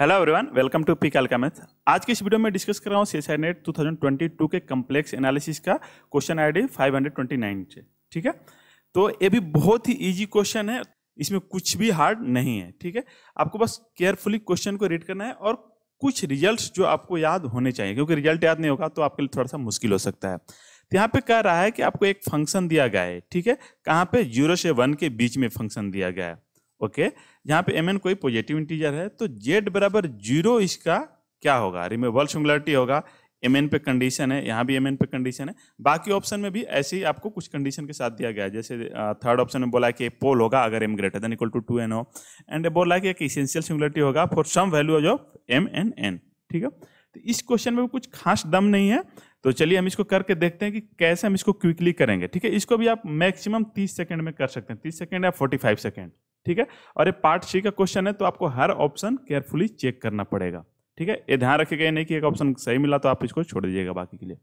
hello everyone welcome to पिक अल्कामेथ आज की इस वीडियो में डिस्कस कर रहा हूँ C S I NET two thousand twenty two के कम्प्लेक्स एनालिसिस का question I D five hundred twenty nine से ठीक है तो ये भी बहुत ही ईजी क्वेश्चन है इसमें कुछ भी हार्ड नहीं है ठीक है आपको बस केयरफुली क्वेश्चन को रीड करना है और कुछ रिजल्ट जो आपको याद होने चाहिए क्योंकि रिजल्ट याद नहीं होगा तो आपके लिए थोड़ा सा मुश्किल हो सकता है तो यहाँ पे कह रहा है कि आपको एक फंक्शन दिया गया है ठीक है कहाँ पे जीरो से वन के बीच में फंक्शन दिया गया है ओके यहाँ पे एम एन कोई पॉजिटिव इंटीजर है तो जेड बराबर जीरो इसका क्या होगा रिमूवेबल सिमिलरिटी होगा एम एन पे कंडीशन है यहाँ भी एम एन पे कंडीशन है बाकी ऑप्शन में भी ऐसे ही आपको कुछ कंडीशन के साथ दिया गया है जैसे थर्ड ऑप्शन में बोला कि पोल होगा अगर M greater than equal to to N हो एंड बोला कि एक इसेंशियल सिमिलरिटी होगा for some value of M N N ठीक है तो इस क्वेश्चन में कुछ खास दम नहीं है तो चलिए हम इसको करके देखते हैं कि कैसे हम इसको क्विकली करेंगे ठीक है इसको भी आप मैक्सिमम तीस सेकेंड में कर सकते हैं तीस सेकेंड या फोर्टी फाइव सेकेंड ठीक है और ये पार्ट सी का क्वेश्चन है तो आपको हर ऑप्शन केयरफुली चेक करना पड़ेगा ठीक है ये ध्यान रखेगा नहीं कि एक ऑप्शन सही मिला तो आप इसको छोड़ दीजिएगा बाकी के लिए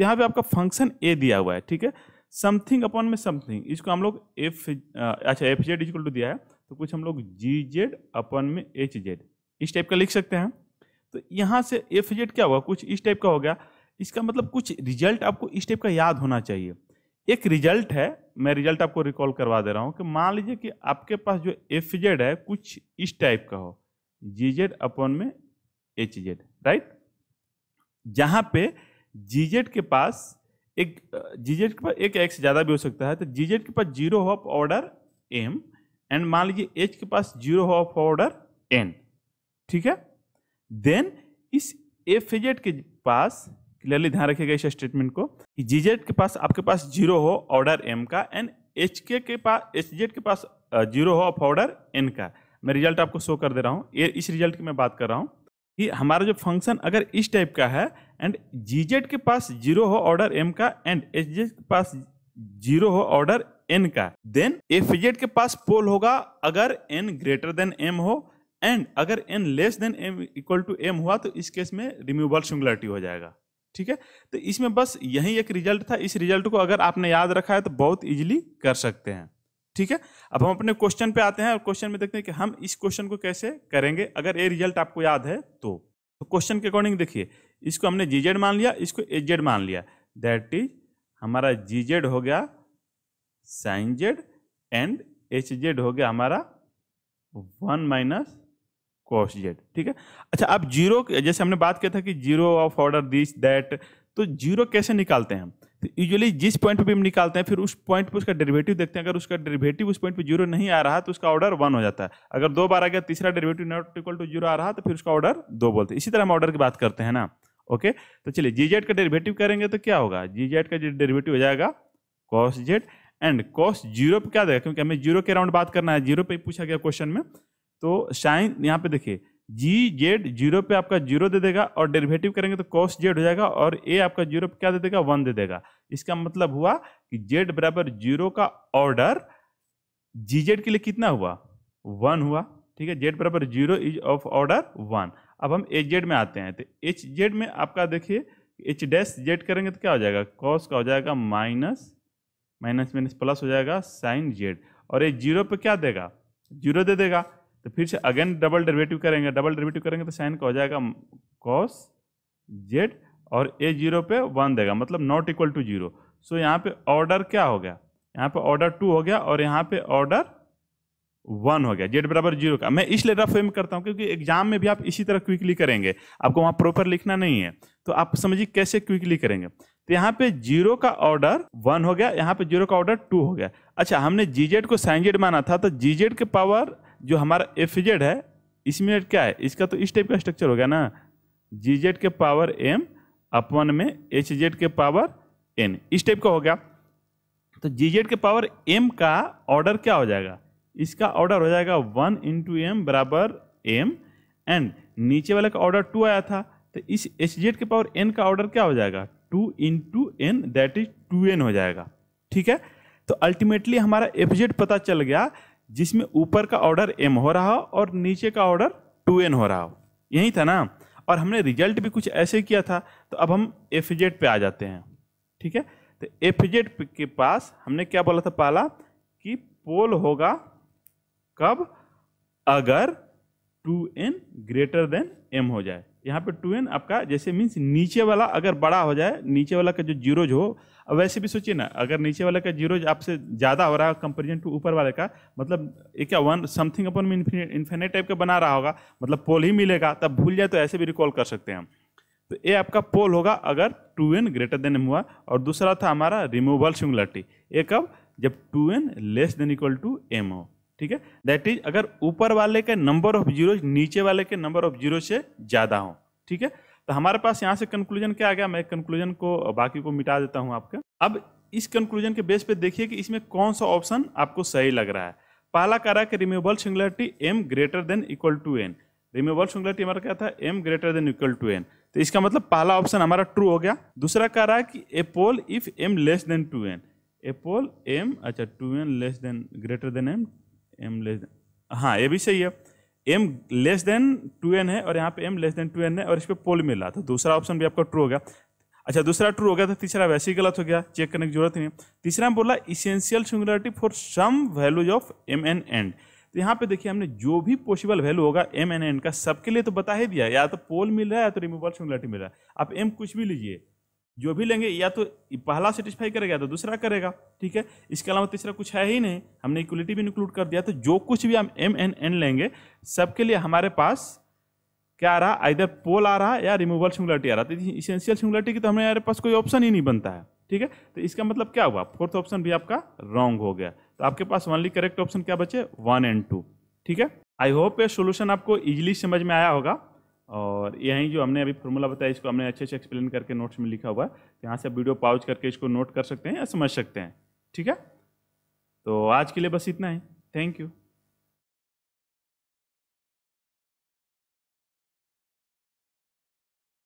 यहाँ पे आपका फंक्शन ए दिया हुआ है ठीक है समथिंग अपॉन में समथिंग इसको हम लोग एफ अच्छा एफ जेड इजक्वल टू दिया है तो कुछ हम लोग जी जेड अपन में एच जेड इस टाइप का लिख सकते हैं तो यहाँ से एफ जेड क्या हुआ कुछ इस टाइप का हो गया इसका मतलब कुछ रिजल्ट आपको इस टाइप का याद होना चाहिए एक रिजल्ट है मैं रिजल्ट आपको रिकॉल करवा दे रहा हूँ कि मान लीजिए कि आपके पास जो एफ जेड है कुछ इस टाइप का हो जी जेड अपॉन में एच जेड राइट जहाँ पे जी जेड के पास एक जी जेड के पास एक एक्स ज़्यादा भी हो सकता है तो जी जेड के पास zero of order M and मान लीजिए एच के पास जीरो ऑफ ऑर्डर एन ठीक है देन इस एफ जेड के पास क्लियरली ध्यान रखिएगा इस स्टेटमेंट को कि जेड के पास आपके पास जीरो हो ऑर्डर एम का एंड एच के के पास एच जेड के पास जीरो हो ऑफ ऑर्डर एन का मैं रिजल्ट आपको शो कर दे रहा हूँ ये इस रिजल्ट की मैं बात कर रहा हूँ कि हमारा जो फंक्शन अगर इस टाइप का है एंड जेड के पास जीरो हो ऑर्डर एम का एंड एच जेड के पास जीरो हो ऑर्डर एन का देन एफ जेड के पास पोल होगा अगर एन ग्रेटर देन एम हो एंड अगर N less than M equal to M हुआ तो इस केस में रिमूवल सिंगुलरिटी हो जाएगा ठीक है तो इसमें बस यही एक रिजल्ट था इस रिजल्ट को अगर आपने याद रखा है तो बहुत इजीली कर सकते हैं ठीक है अब हम अपने क्वेश्चन पे आते हैं और क्वेश्चन में देखते हैं कि हम इस क्वेश्चन को कैसे करेंगे अगर ये रिजल्ट आपको याद है तो क्वेश्चन तो के अकॉर्डिंग देखिए इसको हमने जीजेड मान लिया इसको एजेड मान लिया दैट इज हमारा जीजेड हो गया sine Z and H Z हो गया हमारा वन माइनस कॉस्ट जेड ठीक है अच्छा आप जीरो जैसे हमने बात किया था कि zero of order this that तो जीरो कैसे निकालते हैं हम तो यूजुअली जिस पॉइंट पे भी हम निकालते हैं फिर उस पॉइंट पे उसका डेरिवेटिव देखते हैं अगर उसका डेरिवेटिव उस पॉइंट पे जीरो नहीं आ रहा तो उसका ऑर्डर वन हो जाता है अगर दो बार आ गया तीसरा derivative not equal to zero आ रहा तो फिर उसका ऑर्डर दो बोलते हैं इसी तरह हम ऑर्डर की बात करते हैं ना ओके तो चलिए जी जेड का डेरिवेटिव करेंगे तो क्या होगा जी जेड का जो डेरिवेटिव हो जाएगा cos Z and cos zero पे क्या देगा क्योंकि हमें जीरो के अराउंड बात करना है जीरो पे पूछा गया क्वेश्चन में तो साइन यहाँ पे देखिए जी जेड जीरो पे आपका जीरो दे देगा और डेरिवेटिव करेंगे तो कॉस जेड हो जाएगा और ए आपका जीरो पे क्या दे देगा वन दे देगा इसका मतलब हुआ कि जेड बराबर जीरो का ऑर्डर जी जेड के लिए कितना हुआ वन हुआ ठीक है जेड बराबर zero is of order one अब हम एच जेड में आते हैं तो एच जेड में आपका देखिए एच डैश जेड करेंगे तो क्या हो जाएगा कॉस का हो जाएगा माइनस माइनस माइनस प्लस हो जाएगा साइन जेड और ये जीरो पे क्या देगा जीरो दे देगा तो फिर से अगेन डबल डेरिवेटिव करेंगे डबल डेरिवेटिव करेंगे तो साइन का हो जाएगा कॉस जेड और ए जीरो पे वन देगा मतलब not equal to zero so यहाँ पे ऑर्डर क्या हो गया यहाँ पे ऑर्डर टू हो गया और यहाँ पे ऑर्डर वन हो गया जेड बराबर जीरो का मैं इसलिए रफ वे में करता हूँ क्योंकि एग्जाम में भी आप इसी तरह क्विकली करेंगे आपको वहाँ प्रॉपर लिखना नहीं है तो आप समझिए कैसे क्विकली करेंगे तो यहाँ पे जीरो का ऑर्डर वन हो गया यहाँ पे जीरो का ऑर्डर टू हो गया अच्छा हमने जी जेड को साइन जेड माना था तो जी जेड के पावर जो हमारा एफ जेड है इसमें क्या है इसका तो इस टाइप का स्ट्रक्चर हो गया ना जी जेड के पावर एम अपन में एच जेड के पावर एन इस टाइप का हो गया तो जी जेड के पावर एम का ऑर्डर क्या हो जाएगा इसका ऑर्डर हो जाएगा वन इंटू एम बराबर एम एंड नीचे वाले का ऑर्डर टू आया था तो इस एच जेड के पावर एन का ऑर्डर क्या हो जाएगा two into N that is two N हो जाएगा ठीक है तो अल्टीमेटली हमारा एफ जेड पता चल गया जिसमें ऊपर का ऑर्डर एम हो रहा हो और नीचे का ऑर्डर टू एन हो रहा हो यही था ना और हमने रिजल्ट भी कुछ ऐसे किया था तो अब हम एफ जेड पे आ जाते हैं ठीक है तो एफ जेड के पास हमने क्या बोला था पहला कि पोल होगा कब अगर two N greater than M हो जाए यहाँ पे टू एन आपका जैसे मीन्स नीचे वाला अगर बड़ा हो जाए नीचे वाला का जो जीरोज हो अब वैसे भी सोचिए ना अगर नीचे वाले का जीरोज आपसे ज़्यादा हो रहा है कंपेरिजन टू ऊपर वाले का मतलब एक क्या वन समथिंग अपन में इन्फिनेट टाइप का बना रहा होगा मतलब पोल ही मिलेगा तब भूल जाए तो ऐसे भी रिकॉल कर सकते हैं हम तो ये आपका पोल होगा अगर two N greater than M हुआ और दूसरा था हमारा रिमूवल सिंगुलरिटी ये कब जब two N less than equal to M हो ठीक है दैट इज अगर ऊपर वाले के नंबर ऑफ जीरो नीचे वाले के नंबर ऑफ जीरो से ज़्यादा हो ठीक है तो हमारे पास यहाँ से कंक्लूजन क्या आ गया मैं कंक्लूजन को बाकी को मिटा देता हूँ आपके अब इस कंक्लूजन के बेस पे देखिए कि इसमें कौन सा ऑप्शन आपको सही लग रहा है पहला कह रहा है कि removal singularity M greater than equal to N removal singularity हमारा क्या था M greater than equal to N तो इसका मतलब पहला ऑप्शन हमारा ट्रू हो गया दूसरा कह रहा है कि a pole if M less than two N a pole M अच्छा two N less than greater than M M less हाँ ये भी सही है M less than two N है और यहाँ पे M less than two N है और इस पर पोल मिला तो दूसरा ऑप्शन भी आपका ट्रू हो गया अच्छा दूसरा ट्रू हो गया तो तीसरा वैसे ही गलत हो गया चेक करने की जरूरत नहीं है तीसरा हम बोला essential singularity for some values of M N and तो यहाँ पे देखिए हमने जो भी पॉसिबल वैल्यू होगा एम एन एन का सबके लिए तो बता ही दिया या तो पोल मिल रहा है या तो रिमूवल सिंगुलरिटी मिल रहा है आप एम कुछ भी लीजिए जो भी लेंगे या तो पहला सेटिस्फाई करेगा या तो दूसरा करेगा ठीक है इसके अलावा तीसरा कुछ है ही नहीं हमने इक्वलिटी भी इंक्लूड कर दिया तो जो कुछ भी हम एम एन एन लेंगे सबके लिए हमारे पास क्या आ रहा इधर पोल आ रहा है या रिमूवल सिंगुलरिटी आ रहा था इसेंशियल सिंगुलरिटी की तो हमारे पास कोई ऑप्शन ही नहीं बनता है ठीक है तो इसका मतलब क्या हुआ फोर्थ ऑप्शन भी आपका रॉन्ग हो गया तो आपके पास ओनली करेक्ट ऑप्शन क्या बचे वन एंड टू ठीक है आई होप ये सोल्यूशन आपको इजिली समझ में आया होगा और यहीं जो हमने अभी फॉर्मूला बताया इसको हमने अच्छे से एक्सप्लेन करके नोट्स में लिखा हुआ है तो यहाँ से वीडियो पाउच करके इसको नोट कर सकते हैं या समझ सकते हैं ठीक है तो आज के लिए बस इतना ही थैंक यू